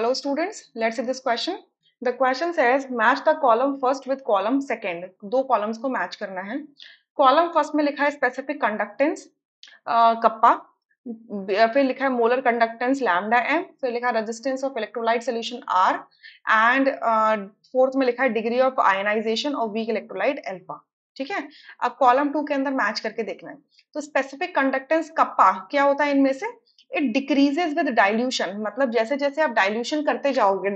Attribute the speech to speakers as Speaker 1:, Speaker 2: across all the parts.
Speaker 1: Hello students, let's see this question. The question says match the column first with column second. दो columns को match करना है Column first में लिखा है specific conductance कप्पा फिर लिखा है मोलर कंडक्टेंस लैम्डा एम फिर लिखा है resistance of electrolyte solution R and fourth में लिखा है degree of ionization of weak electrolyte alpha ठीक है अब कॉलम टू के अंदर मैच करके देखना है तो स्पेसिफिक कंडक्टेंस कप्पा क्या होता है इनमें से इट डिक्रीजेज विद डाइल्यूशन मतलब जैसे जैसे आप डाइल्यूशन करते जाओगे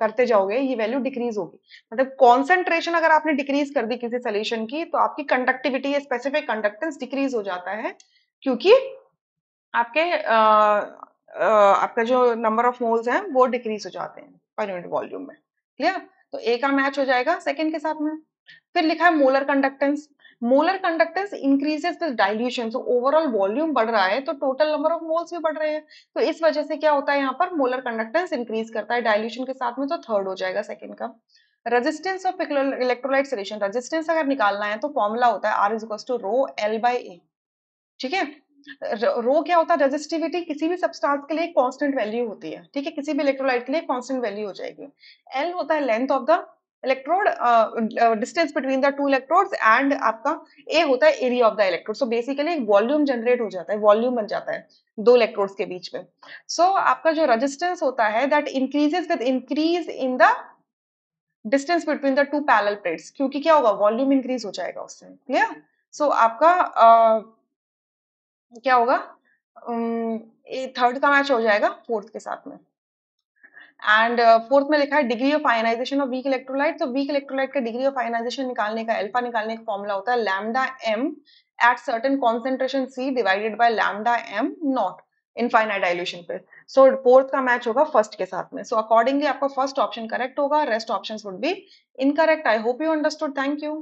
Speaker 1: करते जाओगे ये वैल्यू डिक्रीज होगी मतलब कॉन्सेंट्रेशन अगर आपने डिक्रीज कर दी किसी सोल्यूशन की तो आपकी कंडक्टिविटी या स्पेसिफिक कंडक्टेंस डिक्रीज हो जाता है क्योंकि आपके आ, आ, आपका जो नंबर ऑफ मोल्स हैं वो डिक्रीज हो जाते हैं पर यूनिट वॉल्यूम में क्लियर तो ए का मैच हो जाएगा सेकेंड के साथ में फिर लिखा है molar conductance molar conductance increases with dilution so overall volume बढ़ रहा है तो टोटल नंबर ऑफ मोल्स भी बढ़ रहे हैं तो इस वजह से क्या होता है यहाँ पर मोलर कंडक्टेंस इंक्रीज करता है डाइल्यूशन के साथ में तो थर्ड हो जाएगा सेकेंड का resistance of electrolyte solution resistance अगर निकालना है तो फॉर्मूला होता है R is to rho L by A ठीक है रो क्या होता है रेजिस्टिविटी किसी भी सब्सटेंस के लिए कांस्टेंट वैल्यू होती है ठीक है किसी भी इलेक्ट्रोलाइट के लिए कांस्टेंट वैल्यू हो जाएगी एल होता है length of the electrode distance between the two electrodes and आपका ए होता है area of the electrode so basically एक वॉल्यूम जनरेट हो जाता है वॉल्यूम बन जाता है दो इलेक्ट्रोड्स के बीच में सो so, आपका जो रेजिस्टेंस होता है that increases with increase in the distance between the two parallel plates क्योंकि क्या होगा वॉल्यूम इंक्रीज हो जाएगा उससे क्लियर yeah? सो so, आपका uh, क्या होगा थर्ड um, का मैच हो जाएगा फोर्थ के साथ में एंड फोर्थ uh, में लिखा है degree of ionization of weak electrolyte तो वीक इलेक्ट्रोलाइट का डिग्री ऑफ आयनाइजेशन निकालने का एल्फा निकालने का फॉर्मुला होता है lambda M at certain concentration C divided by lambda M naught infinite dilution पे सो फोर्थ का मैच होगा फर्स्ट के साथ में सो अकॉर्डिंगली आपका फर्स्ट ऑप्शन करेक्ट होगा rest option would be incorrect I hope you understood thank you